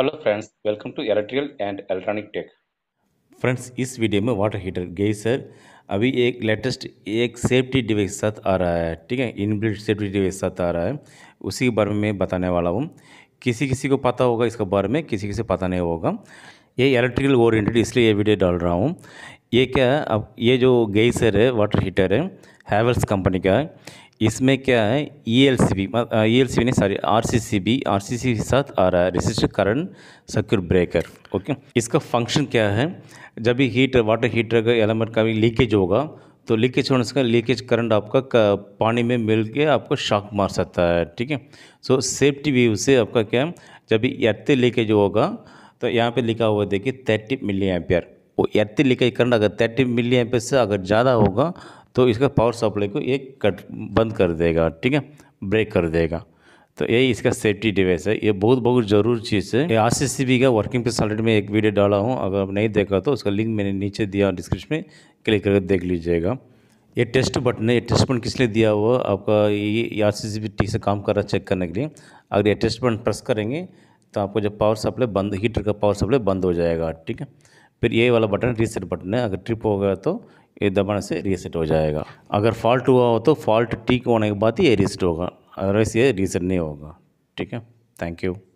hello friends welcome to electrical and electronic tech friends इस video में water heater geyser अभी एक latest एक सेफ्टी डिवाइस साथ आ रहा है ठीक है इनबिल्ट सेफ्टी डिवाइस साथ आ रहा है उसी के बारे में बताने वाला हूँ किसी किसी को पता होगा इसके बारे में किसी किसी पता नहीं होगा ये इलेक्ट्रिकल ओरिएंटेड इसलिए ये वीडियो डाल रहा हूँ ये क्या अब ये जो गैसर है वाटर हीटर है हैवल्स कंपनी का इसमें क्या है E L C B E L C B नहीं sorry R C C B R C C B साथ आ रहा है resistor current circuit breaker okay इसका फंक्शन क्या है जब भी हीटर वाटर हीटर का एलिमेंट का भी लीकेज होगा तो लीकेज होने से लीकेज करंट आपका पानी में मिल के आपको शॉक मार सकता है ठीक है सो सेफ्टी व्यू से आपका क्या है जब भी एर्थ लीकेज होगा तो यहाँ पे लिखा हुआ देखिए थर्टी मिली एम्पियर वो एर्थ लीकेज करंट अगर थर्टी मिली एम्पियर से अगर ज़्यादा होगा तो इसका पावर सप्लाई को ये कट बंद कर देगा ठीक है ब्रेक कर देगा तो यही इसका सेफ्टी डिवाइस है ये बहुत बहुत जरूरी चीज़ है आर सी सी बी का वर्किंग पे सॉलिड में एक वीडियो डाला हूँ अगर आप नहीं देखा तो उसका लिंक मैंने नीचे दिया डिस्क्रिप्शन में क्लिक करके देख लीजिएगा ये टेस्ट बटन है ये टेस्ट बटन किस लिए दिया हुआ आपका ये आर सी सी बी ठीक से काम कर रहा है चेक करने के लिए अगर ये टेस्ट बटन प्रेस करेंगे तो आपको जब पावर सप्लाई बंद हीटर का पावर सप्लाई बंद हो जाएगा ठीक है फिर ये वाला बटन रीसेट बटन है अगर ट्रिप हो गया तो ये दबाने से रीसेट हो जाएगा अगर फॉल्ट हुआ हो तो फॉल्ट ठीक होने के बाद ही ये रीसेट होगा अदरवाइज़ ये रीसेट नहीं होगा ठीक है थैंक यू